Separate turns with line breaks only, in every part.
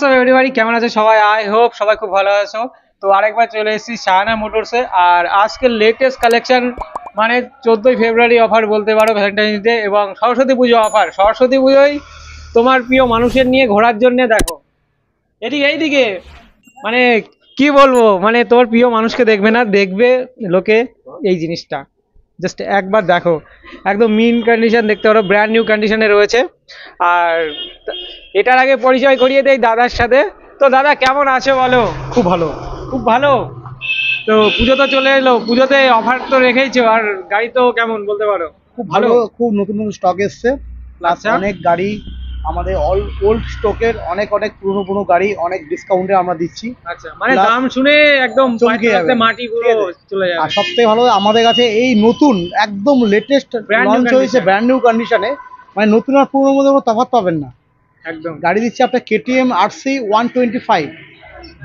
WhatsApp কেমন আছে সবাই আই হোপ সবাই খুব ভালো আছো তো আরেকবার চলে এসেছি শাহানা মোটরসে আর আজকে লেটেস্ট কালেকশন মানে চোদ্দোই ফেব্রুয়ারি অফার বলতে পারো ভ্যালেন্টাইন্স ডে এবং সরস্বতী পুজো অফার সরস্বতী পুজোয় তোমার প্রিয় মানুষের নিয়ে ঘোরার জন্য দেখো এদিকে এইদিকে মানে কি বলবো মানে তোর প্রিয় মানুষকে দেখবে না দেখবে লোকে এই জিনিসটা জাস্ট একবার দেখো একদম মিন কন্ডিশন দেখতে পারো ব্র্যান্ড নিউ কন্ডিশনে রয়েছে আর এটার আগে পরিচয় করিয়ে দেই দাদার সাথে তো দাদা কেমন আছে বলো খুব ভালো খুব ভালো তো পুজো তো চলে এলো পুজোতে অফার তো রেখেইছো আর গাড়ি তো কেমন বলতে পারো খুব ভালো খুব নতুন নতুন স্টক এসছে প্লাস আচ্ছা। অনেক গাড়ি আমাদের অল ওল্ড স্টকের অনেক অনেক পুরনো পুরনো গাড়ি অনেক ডিসকাউন্টে আমরা দিচ্ছি আচ্ছা, মানে দাম শুনে একদম চমকে যাবে মাটি চলে যাবে আর সবথেকে ভালো আমাদের কাছে এই নতুন একদম লেটেস্ট লঞ্চ হয়েছে ব্র্যান্ড নিউ কন্ডিশনে মানে নতুন আর পুরনোর মধ্যে কোনো তফাৎ পাবেন না একদম গাড়ি দিচ্ছে আপনার KTM RC one twenty five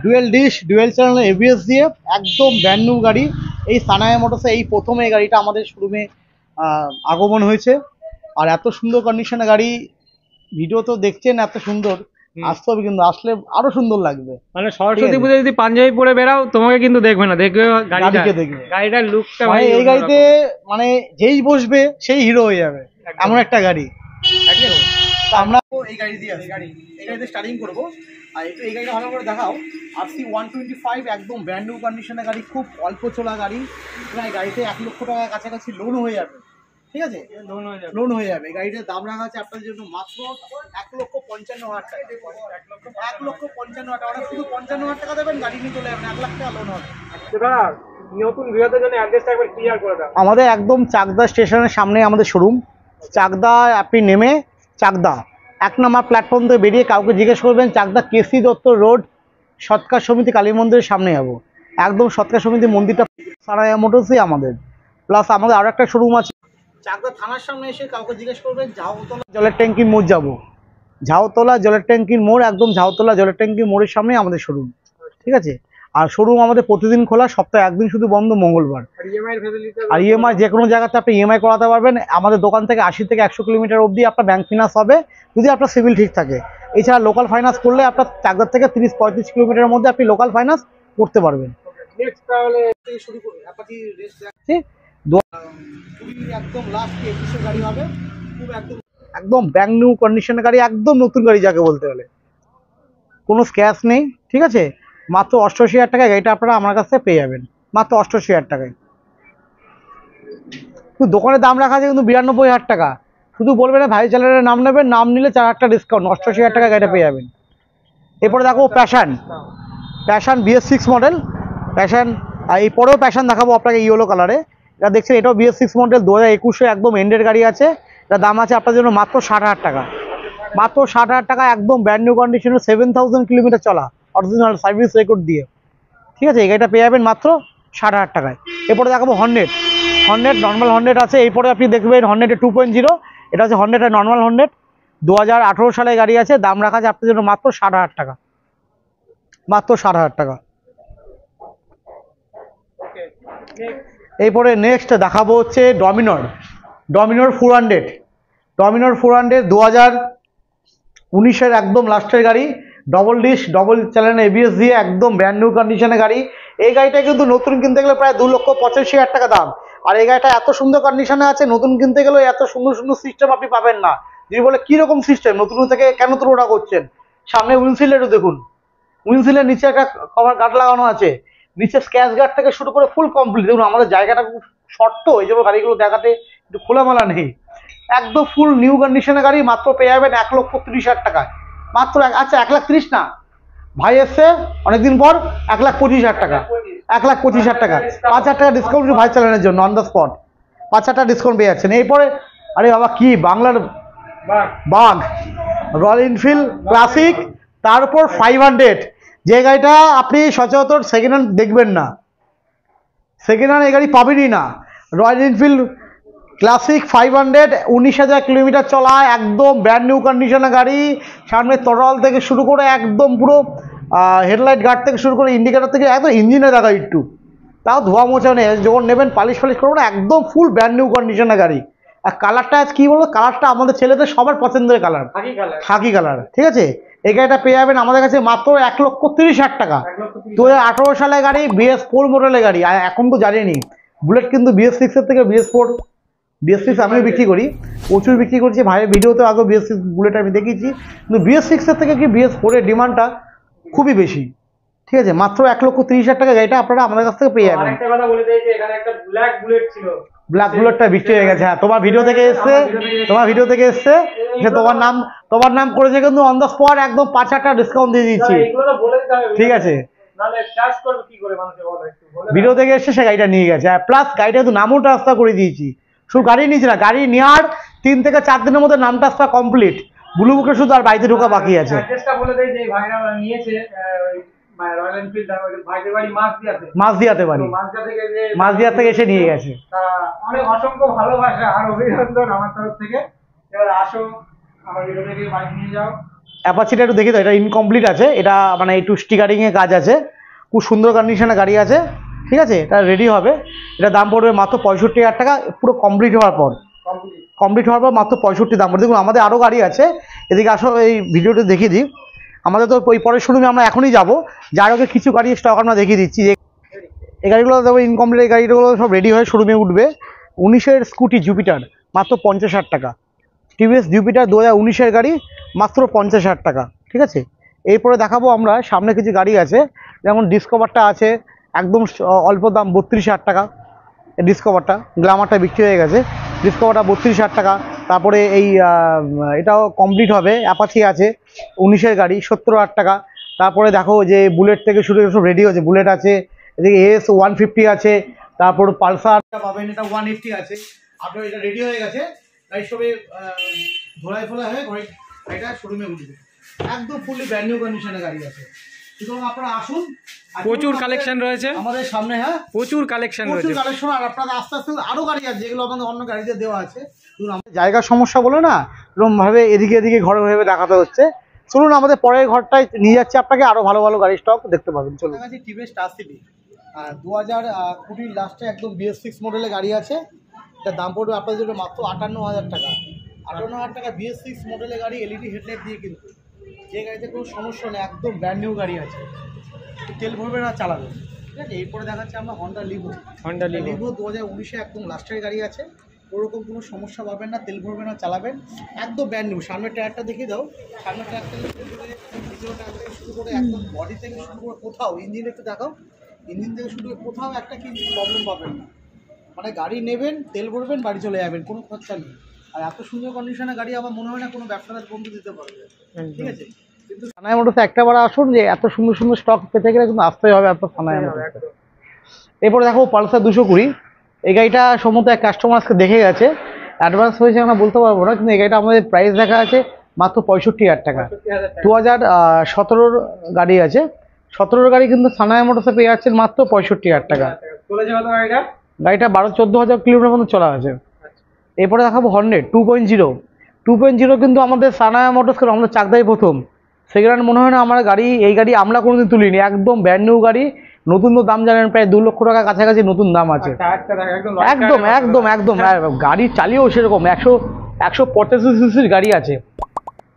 dual dish dual channel ABS দিয়ে একদম ব্র্যান্ড নিউ গাড়ি এই সানায় মোটরসে এই প্রথমে গাড়িটা আমাদের শোরুমে আগমন হয়েছে আর এত সুন্দর কন্ডিশনে গাড়ি ভিডিও তো দেখছেন এত সুন্দর আসতে হবে কিন্তু আসলে আরো সুন্দর লাগবে মানে সরস্বতী পুজো যদি পাঞ্জাবি পরে বেরাও তোমাকে কিন্তু দেখবে না দেখবে গাড়িকে দেখবে গাড়িটার লুকটা মানে এই গাড়িতে মানে যেই বসবে সেই হিরো হয়ে যাবে এমন একটা গাড়ি আমরা এই গাড়ি দিয়ে আসি গাড়ি এই গাড়িতে স্টার্টিং করবো আর একটু এই গাড়িটা ভালো করে দেখাও R C one twenty five একদম ব্র্যান্ড নিউ কন্ডিশনের গাড়ি খুব অল্প চলা গাড়ি মানে গাড়িতে এক লক্ষ টাকার কাছাকাছি লোন হয়ে যাবে ঠিক আছে লোন হয়ে যাবে গাড়িটার দাম রাখা আছে জন্য মাত্র এক লক্ষ পঞ্চান্ন হাজার টাকা এক লক্ষ পঞ্চান্ন হাজার টাকা শুধু পঞ্চান্ন হাজার টাকা দেবেন গাড়ি নিয়ে চলে যাবেন এক লাখ টাকা লোন হবে আমাদের একদম চাকদা স্টেশনের সামনে আমাদের শোরুম চাকদা আপনি নেমে চাকদা এক নম্বর প্ল্যাটফর্ম থেকে বেরিয়ে কাউকে জিজ্ঞেস করবেন চাকদা কেসি দত্ত রোড সৎকার সমিতি কালী মন্দিরের সামনে যাবো একদম সৎকার সমিতি মন্দিরটা সারায়া মোটরসই আমাদের প্লাস আমাদের আরও একটা শোরুম আছে চাকদা থানার সামনে এসে কাউকে জিজ্ঞেস করবে ঝাউতলা জলের ট্যাঙ্কি মোড় যাবো ঝাউতলা জলের ট্যাঙ্কির মোড় একদম ঝাউতলা জলের ট্যাঙ্কি মোড়ের সামনে আমাদের শোরুম ঠিক আছে আর শোরুম আমাদের প্রতিদিন খোলা সপ্তাহে একদিন শুধু বন্ধ মঙ্গলবার আর ইএমআই e e যে কোনো জায়গাতে আপনি ইএমআই e করাতে পারবেন আমাদের দোকান থেকে আশি থেকে একশো কিলোমিটার অবধি আপনার ব্যাঙ্ক ফিনান্স হবে যদি আপনার সিভিল ঠিক থাকে এছাড়া লোকাল ফাইন্যান্স করলে আপনার চাকদার থেকে তিরিশ পঁয়ত্রিশ কিলোমিটারের মধ্যে আপনি লোকাল ফাইন্যান্স করতে পারবেন একদম ব্যাং নিউ কন্ডিশনের গাড়ি একদম নতুন গাড়ি যাকে বলতে গেলে কোনো স্ক্যাচ নেই ঠিক আছে মাত্র অষ্টআশি হাজার টাকায় গাড়িটা আপনারা আমার কাছে পেয়ে যাবেন মাত্র অষ্টআশি হাজার টাকায় দোকানে দাম রাখা আছে কিন্তু বিরানব্বই হাজার টাকা শুধু বলবেন ভাই চ্যানেলের নাম নেবেন নাম নিলে চার হাজার টাকা ডিসকাউন্ট অষ্টআশি হাজার টাকা গাড়িটা পেয়ে যাবেন এরপরে দেখো Passion Passion BS six model Passion আর এরপরেও প্যাশান দেখাবো আপনাকে ইয়েলো কালারে এটা দেখছেন এটাও বিএস সিক্স মডেল দু হাজার একুশে একদম এন্ডের গাড়ি আছে এটা দাম আছে আপনার জন্য মাত্র ষাট হাজার টাকা মাত্র ষাট হাজার টাকা একদম ব্র্যান্ড নিউ কন্ডিশনে সেভেন থাউজেন্ড কিলোমিটার চলা অরিজিনাল সার্ভিস রেকর্ড দিয়ে ঠিক আছে এই গাড়িটা পেয়ে যাবেন মাত্র ষাট হাজার টাকায় এরপরে দেখাবো হন্ড্রেড হন্ড্রেড নর্মাল হন্ড্রেড আছে এরপরে আপনি দেখবেন হন্ড্রেডের টু পয়েন্ট জিরো এটা হন্ডেড হন্ড্রেডের নর্মাল হন্ড্রেড দু হাজার আঠেরো সালে গাড়ি আছে দাম রাখা আছে আপনার জন্য মাত্র ষাট হাজার টাকা মাত্র ষাট হাজার টাকা এরপরে নেক্সট দেখাবো হচ্ছে Dominar Dominar four hundred Dominar four hundred দু হাজার উনিশের একদম লাস্টের গাড়ি double disc double channel ABS দিয়ে একদম ব্র্যান্ড নিউ কন্ডিশনের গাড়ি এই গাড়িটা কিন্তু নতুন কিনতে গেলে প্রায় দু লক্ষ পঁচাশি হাজার টাকা দাম আর এই গাড়িটা এত সুন্দর কন্ডিশনে আছে নতুন কিনতে গেলেও এত সুন্দর সুন্দর সিস্টেম আপনি পাবেন না যদি বলে কীরকম সিস্টেম নতুন থেকে কেন তুলনা করছেন সামনে উইন্ডশিল্ড দেখুন উইন্ডশিল্ডের নিচে একটা কভার কাট লাগানো আছে নিচে স্ক্যাচ গার্ড থেকে শুরু করে ফুল কমপ্লিট দেখুন আমাদের জায়গাটা খুব শর্ত এই জন্য গাড়িগুলো দেখাতে একটু খোলামেলা নেই একদম ফুল নিউ কন্ডিশনের গাড়ি মাত্র পেয়ে যাবেন এক লক্ষ তিরিশ হাজার টাকায় মাত্র আচ্ছা এক লাখ তিরিশ না ভাই এসছে অনেকদিন পর এক লাখ পঁচিশ হাজার টাকা এক লাখ পঁচিশ হাজার টাকা পাঁচ হাজার টাকা ডিসকাউন্ট ভাই চালানোর জন্য অন দ্য স্পট পাঁচ হাজার টাকা ডিসকাউন্ট পেয়ে যাচ্ছেন এরপরে আরে বাবা কি বাংলার বাঘ রয়্যাল এনফিল্ড ক্লাসিক তারপর ফাইভ হান্ড্রেড যে গাড়িটা আপনি সচরাচর সেকেন্ড হ্যান্ড দেখবেন না সেকেন্ড হ্যান্ড এই গাড়ি পাবেনই না Royal Enfield classic five hundred উনিশ হাজার কিলোমিটার চলা একদম ব্র্যান্ড নিউ কন্ডিশনের গাড়ি সামনে তরল থেকে শুরু করে একদম পুরো হেডলাইট গার্ড থেকে শুরু করে ইন্ডিকেটার থেকে একদম ইঞ্জিনে দেখা একটু তাও ধোয়া মোছা নেই যখন নেবেন পালিশ ফালিশ করবো একদম ফুল ব্র্যান্ড নিউ কন্ডিশনের গাড়ি আর কালারটা আজ কী বলবো কালারটা আমাদের ছেলেদের সবার পছন্দের কালার খাকি কালার ঠিক আছে এই গাড়িটা পেয়ে যাবেন আমাদের কাছে মাত্র এক লক্ষ তিরিশ হাজার টাকা দু হাজার সালে গাড়ি বিএস ফোর মডেলের গাড়ি আর এখন তো জানিনি বুলেট কিন্তু বিএস সিক্সের থেকে বিএস ফোর বিএস সিক্স আমিও বিক্রি করি প্রচুর বিক্রি করছি ভাইয়ের ভিডিওতে আগেও বিএস সিক্স বুলেট আমি দেখিয়েছি কিন্তু বিএস সিক্সের থেকে কি বিএস ফোরের ডিমান্ডটা খুবই বেশি ঠিক আছে মাত্র এক লক্ষ তিরিশ হাজার টাকা গাড়িটা আপনারা আমাদের কাছ থেকে পেয়ে যাবেন ব্ল্যাক বুলেটটা বিক্রি হয়ে গেছে হ্যাঁ তোমার ভিডিও থেকে এসছে তোমার ভিডিও থেকে এসছে যে তোমার নাম তোমার নাম করেছে কিন্তু অন দ্য স্পট একদম পাঁচ হাজার টাকা ডিসকাউন্ট দিয়ে দিচ্ছি ঠিক আছে ভিডিও থেকে এসছে সে গাড়িটা নিয়ে গেছে হ্যাঁ প্লাস গাড়িটা কিন্তু নামও ট্রান্সফার করে দিয়েছি শুধু গাড়ি নিয়েছি না গাড়ি নেওয়ার তিন থেকে চার দিনের মধ্যে নাম ট্রান্সফার কমপ্লিট ব্লু বুকে শুধু আর বাড়িতে ঢোকা বাকি আছে মানে মাঝদিয়াতে বাড়ি মাঝদিয়া থেকে এসে নিয়ে গেছে অ্যাপাচিটা একটু দেখি এটা ইনকমপ্লিট আছে এটা মানে কাজ আছে খুব সুন্দর গাড়ি আছে ঠিক আছে এটা রেডি হবে এটা দাম পড়বে মাত্র পঁয়ষট্টি হাজার টাকা পুরো কমপ্লিট হওয়ার পর কমপ্লিট হওয়ার পর মাত্র পঁয়ষট্টি দাম পড়বে দেখুন আমাদের আরও গাড়ি আছে এদিকে আসো এই ভিডিওটা দেখিয়ে দিই আমাদের তো ওই পরের শোরুমে আমরা এখনই যাবো যার আগে কিছু গাড়ি স্টক আমরা দেখিয়ে দিচ্ছি যে এই গাড়িগুলো দেখো ইনকমপ্লিট এই গাড়িগুলো সব রেডি হয়ে শোরুমে উঠবে উনিশের স্কুটি জুপিটার মাত্র পঞ্চাশ হাজার টাকা টিভিএস জুপিটার দু হাজার উনিশের গাড়ি মাত্র পঞ্চাশ হাজার টাকা ঠিক আছে এরপরে দেখাবো আমরা সামনে কিছু গাড়ি আছে যেমন ডিসকভারটা আছে একদম অল্প দাম বত্রিশ হাজার টাকা ডিসকভারটা গ্লামারটা বিক্রি হয়ে গেছে ডিসকভারটা বত্রিশ হাজার টাকা তারপরে এই এটাও কমপ্লিট হবে অ্যাপাথি আছে উনিশের গাড়ি সত্তর হাজার টাকা তারপরে দেখো যে বুলেট থেকে শুরু সব রেডি হয়েছে বুলেট আছে এদিকে এস ওয়ান ফিফটি আছে তারপর পালসারটা পাবেন এটা ওয়ান এইটটি আছে আপনার এটা রেডি হয়ে গেছে তাই সবে ধরাই ফোলা হয়ে গাড়িটা শোরুমে উঠবে একদম ফুললি ব্র্যান্ড নিউ কন্ডিশনে গাড়ি আছে সুতরাং আপনারা আসুন প্রচুর কালেকশন রয়েছে আমাদের সামনে হ্যাঁ প্রচুর কালেকশন রয়েছে প্রচুর কালেকশন আর আপনাদের আস্তে আস্তে আরও গাড়ি আছে যেগুলো আপনাদের অন্য গাড়িতে দেওয়া আছে জায়গার সমস্যা বলে না এরমভাবে এদিকে এদিকে ঘরে ভেবে দেখাতে হচ্ছে চলুন আমাদের পরের ঘরটায় নিয়ে যাচ্ছে আপনাকে আরও ভালো ভালো গাড়ির স্টক দেখতে পাবেন চলুন টিভিএস আর দু হাজার কুড়ির লাস্টে একদম বিএস সিক্স মডেলের গাড়ি আছে তার দাম পড়বে আপনাদের জন্য মাত্র আটান্ন হাজার টাকা আটান্ন হাজার টাকা বিএস সিক্স মডেলের গাড়ি এলইডি হেডলাইট e দিয়ে কিন্তু যে গাড়িতে কোনো সমস্যা নেই একদম ব্র্যান্ড নিউ গাড়ি আছে তেল ভরবে না চালাবে ঠিক আছে এরপরে দেখাচ্ছে আমরা হন্ডা লিভো হন্ডা লিভো দু হাজার উনিশে একদম লাস্টের গাড়ি আছে ওরকম কোনো সমস্যা পাবেন না তেল ভরবে না চালাবেন একদম ব্যান্ড নিউ সামনের টায়ারটা দেখে দাও সামনের টায়ারটা শুরু করে একদম বডি থেকে শুরু করে কোথাও ইঞ্জিন একটু দেখাও ইঞ্জিন থেকে শুরু করে কোথাও একটা কিন্তু প্রবলেম পাবেন না মানে গাড়ি নেবেন তেল ভরবেন বাড়ি চলে যাবেন কোনো খরচা নেই আর এত সুন্দর কন্ডিশনে গাড়ি আমার মনে হয় না কোনো ব্যবসাদার বন্ধু দিতে পারবে ঠিক আছে কিন্তু আসুন যে এত সুন্দর সুন্দর স্টক পেতে গেলে কিন্তু আসতেই হবে আপনার এরপরে দেখো পালসার দুশো কুড়ি এই গাড়িটা সম্ভবত এক কাস্টমার আজকে দেখে গেছে অ্যাডভান্স হয়েছে আমরা বলতে পারবো না কিন্তু এই গাড়িটা আমাদের প্রাইস দেখা আছে মাত্র পঁয়ষট্টি হাজার টাকা দু হাজার সতেরোর গাড়ি আছে সতেরোর গাড়ি কিন্তু সানায় মোটরসে পেয়ে যাচ্ছেন মাত্র পঁয়ষট্টি হাজার টাকা গাড়িটা বারো চোদ্দো হাজার কিলোমিটার মতো চলা আছে এরপরে দেখাবো Hornet two point zero two point zero কিন্তু আমাদের সানায় মোটরসকে আমরা চাকদাই প্রথম সেকেন্ড মনে হয় না আমার গাড়ি এই গাড়ি আমরা কোনোদিন তুলিনি একদম ব্র্যান্ড নিউ গাড়ি নতুন তো দাম জানেন প্রায় দু লক্ষ টাকা কাছাকাছি নতুন দাম আছে একদম একদম একদম গাড়ি চালিয়েও সেরকম একশো একশো পঁচাশি সিসির গাড়ি আছে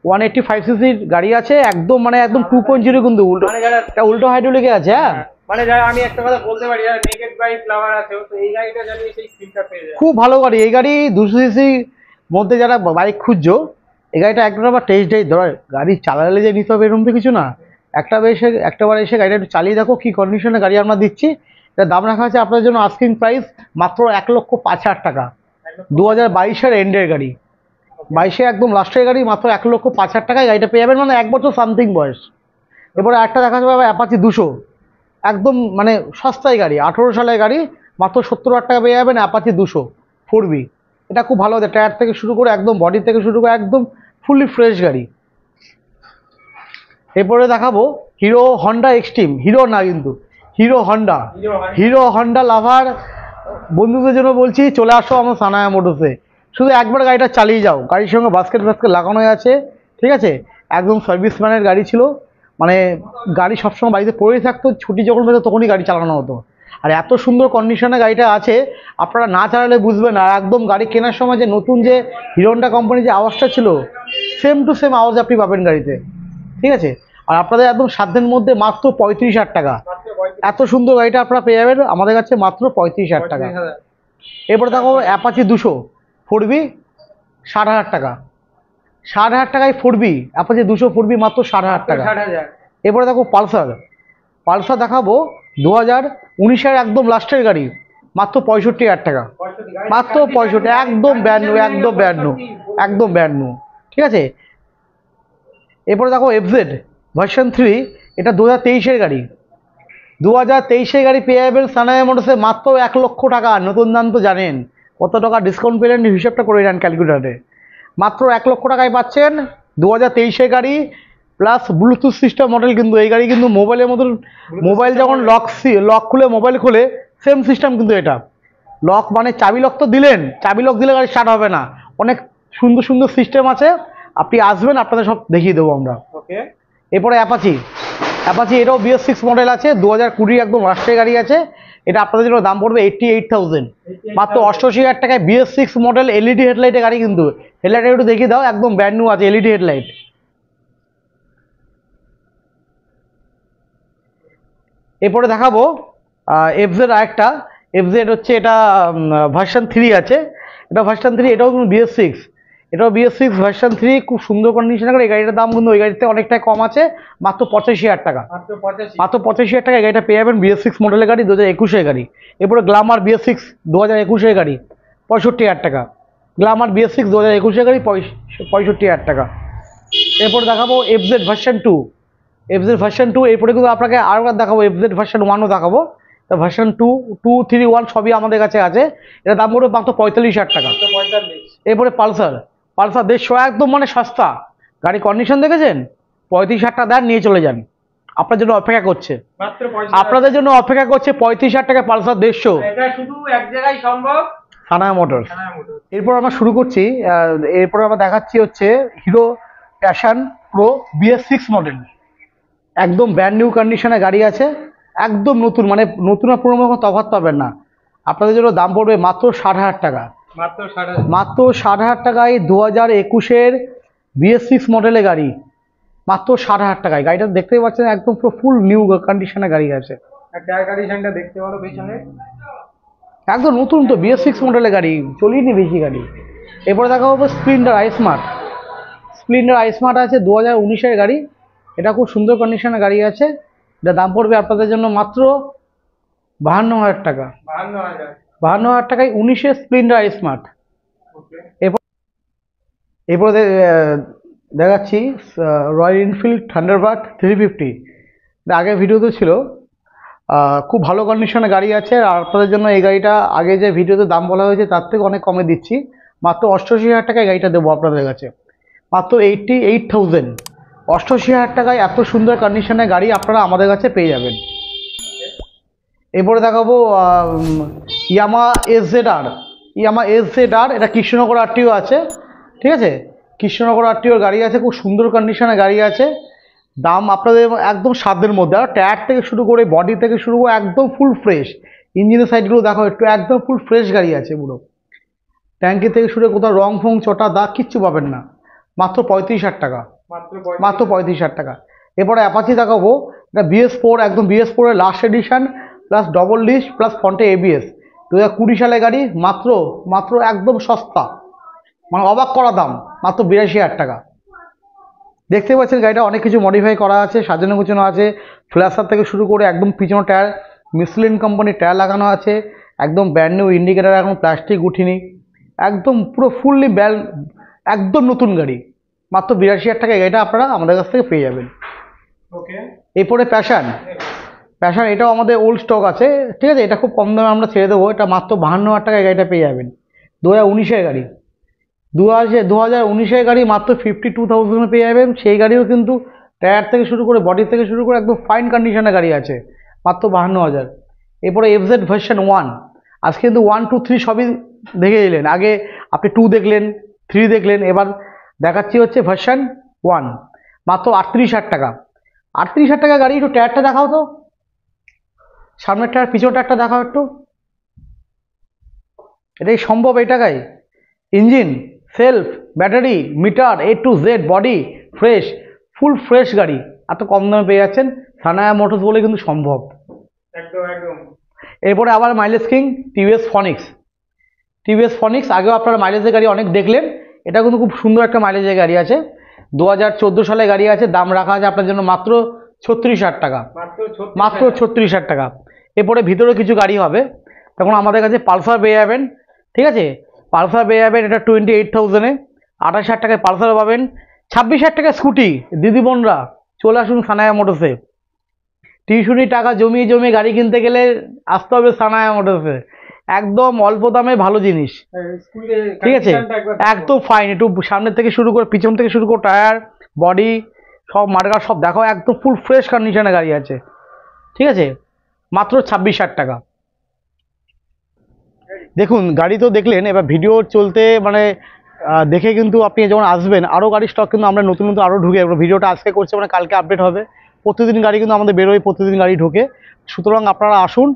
ওয়ান এইটটি ফাইভ সিসির গাড়ি আছে একদম মানে একদম টু পয়েন্ট জিরো কিন্তু উল্টো মানে উল্টো হাইড্রোলিকে আছে হ্যাঁ, হ্যাঁ মানে বলতে পারি খুব ভালো গাড়ি এই গাড়ি দুশো সিসি মধ্যে যারা বাইক খুঁজছো এই গাড়িটা একটা টেস্ট ধর গাড়ি চালালে যে নিতে হবে এরকম তো কিছু না একটা এসে একটাবার এসে গাড়িটা একটু চালিয়ে দেখো কী কন্ডিশনে গাড়ি আমরা দিচ্ছি তার দাম রাখা আছে আপনার জন্য আস্কিং প্রাইস মাত্র এক লক্ষ পাঁচ হাজার টাকা দু হাজার বাইশের এন্ডের গাড়ি বাইশে একদম লাস্টের গাড়ি মাত্র এক লক্ষ পাঁচ হাজার টাকায় গাড়িটা পেয়ে যাবেন মানে এক বছর সামথিং বয়স এবারে একটা দেখা যাবে অ্যাপাচি দুশো একদম মানে সস্তায় গাড়ি আঠেরো সালের গাড়ি মাত্র সত্তর হাজার টাকা পেয়ে যাবেন অ্যাপাচি দুশো ফোর বি এটা খুব ভালো টায়ার থেকে শুরু করে একদম বডি থেকে শুরু করে একদম ফুললি ফ্রেশ গাড়ি এরপরে দেখাবো হিরো হন্ডা এক্সট্রিম হিরো না কিন্তু Hero Honda Hero Honda lover বন্ধুদের জন্য বলছি চলে আসো আমার সানায়া মোটরসে শুধু একবার গাড়িটা চালিয়ে যাও গাড়ির সঙ্গে বাস্কেট ফাস্কেট লাগানো আছে ঠিক আছে একদম সার্ভিস ম্যানের গাড়ি ছিল মানে গাড়ি সবসময় বাড়িতে পড়েই থাকতো ছুটি যখন পেতো তখনই গাড়ি চালানো হতো আর এত সুন্দর কন্ডিশনে গাড়িটা আছে আপনারা না চালালে বুঝবেন আর একদম গাড়ি কেনার সময় যে নতুন যে হন্ডা কোম্পানির যে আওয়াজটা ছিল সেম টু সেম আওয়াজ আপনি পাবেন গাড়িতে ঠিক আছে আর আপনাদের একদম সাধ্যের মধ্যে মাত্র পঁয়ত্রিশ হাজার টাকা এত সুন্দর গাড়িটা আপনারা পেয়ে যাবেন আমাদের কাছে মাত্র পঁয়ত্রিশ হাজার টাকা এরপরে দেখো অ্যাপাচি দুশো ফোরবি ষাট হাজার টাকা ষাট হাজার টাকায় ফোরবি অ্যাপাচি দুশো ফোরবি মাত্র ষাট হাজার টাকা এরপরে দেখো পালসার পালসার দেখাবো দু হাজার উনিশের একদম লাস্টের গাড়ি মাত্র পঁয়ষট্টি হাজার টাকা মাত্র পঁয়ষট্টি একদম ব্যান্ড একদম ব্যান্ড একদম ব্যান্ড ঠিক আছে এরপরে দেখো এফজেড ভার্সন থ্রি এটা দু হাজার তেইশের গাড়ি দু হাজার তেইশের গাড়ি পেয়ে সানায় সানায়া মোটরসে মাত্র এক লক্ষ টাকা নতুন দাম তো জানেন কত টাকা ডিসকাউন্ট পেলেন হিসাবটা করে নেন ক্যালকুলেটারে মাত্র এক লক্ষ টাকায় পাচ্ছেন দু হাজার তেইশের গাড়ি প্লাস ব্লুটুথ সিস্টেম মডেল কিন্তু এই গাড়ি কিন্তু মোবাইলের মতন মোবাইল যখন লক লক খুলে মোবাইল খুলে সেম সিস্টেম কিন্তু এটা লক মানে চাবি লক তো দিলেন চাবি লক দিলে গাড়ি স্টার্ট হবে না অনেক সুন্দর সুন্দর সিস্টেম আছে আপনি আসবেন আপনাদের সব দেখিয়ে দেবো আমরা ওকে এরপরে অ্যাপাচি অ্যাপাচি এটাও বিএস সিক্স মডেল আছে দু হাজার কুড়ির একদম রাষ্ট্রের গাড়ি আছে এটা আপনাদের জন্য দাম পড়বে এইটটি এইট থাউজেন্ড মাত্র অষ্টআশি হাজার টাকায় বিএস সিক্স মডেল এলইডি হেডলাইটের গাড়ি কিন্তু হেডলাইট একটু দেখিয়ে দাও একদম ব্র্যান্ড নিউ আছে এলইডি হেডলাইট এরপরে দেখাবো এফজেড আরেকটা এফজেড হচ্ছে এটা ভার্সান থ্রি আছে এটা ভার্সান থ্রি এটাও কিন্তু বিএস সিক্স এটাও বিএস সিক্স ভার্সন থ্রি খুব সুন্দর কন্ডিশন করে এই গাড়িটার দাম কিন্তু ওই গাড়িতে অনেকটাই কম আছে মাত্র পঁচাশি হাজার টাকা মাত্র পঁচাশি হাজার টাকা গাড়িটা পেয়ে যাবেন বিএস সিক্স মডেলের গাড়ি দু হাজার একুশের গাড়ি এরপরে গ্লামার বিএস সিক্স দু হাজার একুশের গাড়ি পঁয়ষট্টি হাজার টাকা গ্লামার বিএস সিক্স দু হাজার একুশের গাড়ি পঁয়ষট্টি হাজার টাকা এরপর দেখাবো FZ version two FZ version two এরপরে কিন্তু আপনাকে আরও দেখাবো এফজেড ভার্সন ওয়ানও দেখাবো তো version two two three one সবই আমাদের কাছে আছে এটা দাম পড়বে মাত্র পঁয়তাল্লিশ হাজার টাকা এরপরে পালসার পালসার দেড়শো একদম মানে সস্তা গাড়ি কন্ডিশন দেখেছেন পঁয়ত্রিশ হাজার টাকা দেন নিয়ে চলে যান আপনার জন্য অপেক্ষা করছে আপনাদের জন্য অপেক্ষা করছে পঁয়ত্রিশ হাজার টাকা পালসার দেড়শো শুধু মোটর এরপর আমরা শুরু করছি এরপর আমরা দেখাচ্ছি হচ্ছে Hero Passion Pro BS six model একদম ব্র্যান্ড নিউ কন্ডিশনে গাড়ি আছে একদম নতুন মানে নতুন আর পুরোনো তফাত পাবেন না আপনাদের জন্য দাম পড়বে মাত্র ষাট হাজার টাকা মাত্র ষাট হাজার টাকায় দু হাজার একুশের বিএস সিক্স মডেলের গাড়ি মাত্র ষাট হাজার টাকায় গাড়িটা দেখতে পাচ্ছেন একদম পুরো ফুল নিউ কন্ডিশনের গাড়ি আছে একদম নতুন তো বিএস সিক্স মডেলের গাড়ি চলিনি বেশি গাড়ি এরপরে দেখা হবে স্প্লিন্ডার আইসমার্ট স্প্লিন্ডার আইসমার্ট আছে দু হাজার উনিশের গাড়ি এটা খুব সুন্দর কন্ডিশনের গাড়ি আছে এটা দাম পড়বে আপনাদের জন্য মাত্র বাহান্ন হাজার টাকা বাহান্ন হাজার বাহান্ন হাজার টাকায় উনিশের স্প্লেন্ডার স্মার্ট এরপর এরপরে দেখাচ্ছি Royal Enfield Thunderbird three fifty আগে ভিডিওতে ছিল খুব ভালো কন্ডিশনে গাড়ি আছে আর আপনাদের জন্য এই গাড়িটা আগে যে ভিডিওতে দাম বলা হয়েছে তার থেকে অনেক কমে দিচ্ছি মাত্র অষ্টআশি হাজার টাকায় গাড়িটা দেবো আপনাদের কাছে মাত্র এইটটি এইট থাউজেন্ড অষ্টআশি হাজার টাকায় এত সুন্দর কন্ডিশনে গাড়ি আপনারা আমাদের কাছে পেয়ে যাবেন এরপরে দেখাবো Yamaha S Z R Yamaha S Z R এটা কৃষ্ণনগর আরটিও আছে ঠিক আছে কৃষ্ণনগর আরটিওর গাড়ি আছে খুব সুন্দর কন্ডিশনে গাড়ি আছে দাম আপনাদের একদম সাধ্যের মধ্যে আর ট্যার থেকে শুরু করে বডি থেকে শুরু করে একদম ফুল ফ্রেশ ইঞ্জিনের সাইডগুলো দেখো একটু একদম ফুল ফ্রেশ গাড়ি আছে পুরো ট্যাঙ্কি থেকে শুরু কোথাও রং ফং চটা দাগ কিচ্ছু পাবেন না মাত্র পঁয়ত্রিশ হাজার টাকা মাত্র পঁয়ত্রিশ হাজার টাকা এরপরে অ্যাপাচি দেখাবো এটা বিএস ফোর একদম বিএস ফোরের last edition plus double disc plus ফ্রন্টে এবিএস দু হাজার কুড়ি সালে গাড়ি মাত্র মাত্র একদম সস্তা মানে অবাক করা দাম মাত্র বিরাশি হাজার টাকা দেখতে পাচ্ছেন গাড়িটা অনেক কিছু মডিফাই করা আছে সাজানো গুছানো আছে ফ্ল্যাশার থেকে শুরু করে একদম পিছনো টায়ার মিসলিন কোম্পানির টায়ার লাগানো আছে একদম ব্র্যান্ড নিউ ইন্ডিকেটার এখন প্লাস্টিক উঠিনি একদম পুরো ফুললি ব্যাল একদম নতুন গাড়ি মাত্র বিরাশি হাজার টাকা গাড়িটা আপনারা আমাদের কাছ থেকে পেয়ে যাবেন ওকে এরপরে প্যাশান প্যাশন এটাও আমাদের ওল্ড স্টক আছে ঠিক আছে এটা খুব কম দামে আমরা ছেড়ে দেবো এটা মাত্র বাহান্ন হাজার টাকায় গাড়িটা পেয়ে যাবেন দু হাজার গাড়ি দু হাজার দু হাজার উনিশের গাড়ি মাত্র ফিফটি টু থাউজেন্ডে পেয়ে যাবেন সেই গাড়িও কিন্তু টায়ার থেকে শুরু করে বডি থেকে শুরু করে একদম ফাইন কন্ডিশনের গাড়ি আছে মাত্র বাহান্ন হাজার এরপরে এফজেড ভার্সন ওয়ান আজকে কিন্তু ওয়ান টু থ্রি সবই দেখে নিলেন আগে আপনি টু দেখলেন থ্রি দেখলেন এবার দেখাচ্ছি হচ্ছে ভার্সন ওয়ান মাত্র আটত্রিশ হাজার টাকা আটত্রিশ হাজার টাকা গাড়ি একটু টায়ারটা দেখাও তো সামনেরটা পিছনটা একটা দেখাও একটু এটাই সম্ভব এই টাকায় engine self battery meter A to Z body fresh full fresh গাড়ি এত কম দামে পেয়ে যাচ্ছেন সানায়া মোটরস বলে কিন্তু সম্ভব এরপরে আবার mileage king TVS Phoenix TVS Phoenix আগেও আপনারা মাইলেজের গাড়ি অনেক দেখলেন এটা কিন্তু খুব সুন্দর একটা মাইলেজের গাড়ি আছে দু হাজার সালে গাড়ি আছে দাম রাখা আছে আপনার জন্য মাত্র ছত্রিশ হাজার টাকা মাত্র ছত্রিশ হাজার টাকা এরপরে ভিতরে কিছু গাড়ি হবে তখন আমাদের কাছে পালসার পেয়ে যাবেন ঠিক আছে পালসার পেয়ে যাবেন এটা টোয়েন্টি এইট থাউজেন্ডে আঠাশ হাজার টাকায় পালসার পাবেন ছাব্বিশ হাজার টাকা স্কুটি দিদি বোনরা চলে আসুন সানায়া মোটরসে টিউশনি টাকা জমিয়ে জমিয়ে গাড়ি কিনতে গেলে আসতে হবে সানায়া মোটরসে একদম অল্প দামে ভালো জিনিস হ্যাঁ, ঠিক আছে একদম ফাইন একটু সামনের থেকে শুরু করে পিছন থেকে শুরু করে টায়ার বডি সব মার্কার সব দেখো একদম ফুল ফ্রেশ কন্ডিশনে গাড়ি আছে ঠিক আছে মাত্র ছাব্বিশ হাজার টাকা দেখুন গাড়ি তো দেখলেন এবার ভিডিও চলতে মানে দেখে কিন্তু আপনি যখন আসবেন আরও গাড়ির স্টক কিন্তু আমরা নতুন নতুন আরও ঢুকে ভিডিওটা আজকে করছে মানে কালকে আপডেট হবে প্রতিদিন গাড়ি কিন্তু আমাদের বেরোয় প্রতিদিন গাড়ি ঢোকে সুতরাং আপনারা আসুন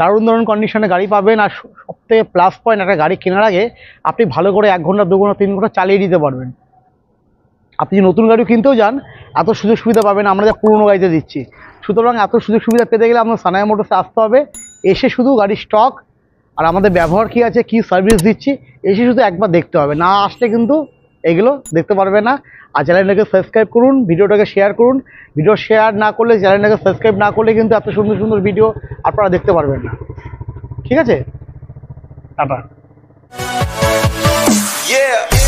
দারুণ দারুণ কন্ডিশনে গাড়ি পাবেন আর সবথেকে প্লাস পয়েন্ট একটা গাড়ি কেনার আগে আপনি ভালো করে এক ঘন্টা দু ঘন্টা তিন ঘন্টা চালিয়ে দিতে পারবেন আপনি নতুন গাড়ি কিনতেও যান এত সুযোগ সুবিধা পাবেন আমরা যা পুরনো গাড়িতে দিচ্ছি সুতরাং এত সুযোগ সুবিধা পেতে গেলে আপনার সানায় মোটরসে আসতে হবে এসে শুধু গাড়ির স্টক আর আমাদের ব্যবহার কি আছে কি সার্ভিস দিচ্ছি এসে শুধু একবার দেখতে হবে না আসলে কিন্তু এগুলো দেখতে পারবে না আর চ্যানেলটাকে সাবস্ক্রাইব করুন ভিডিওটাকে শেয়ার করুন ভিডিও শেয়ার না করলে চ্যানেলটাকে সাবস্ক্রাইব না করলে কিন্তু এত সুন্দর সুন্দর ভিডিও আপনারা দেখতে পারবেন না ঠিক আছে আবার Yeah!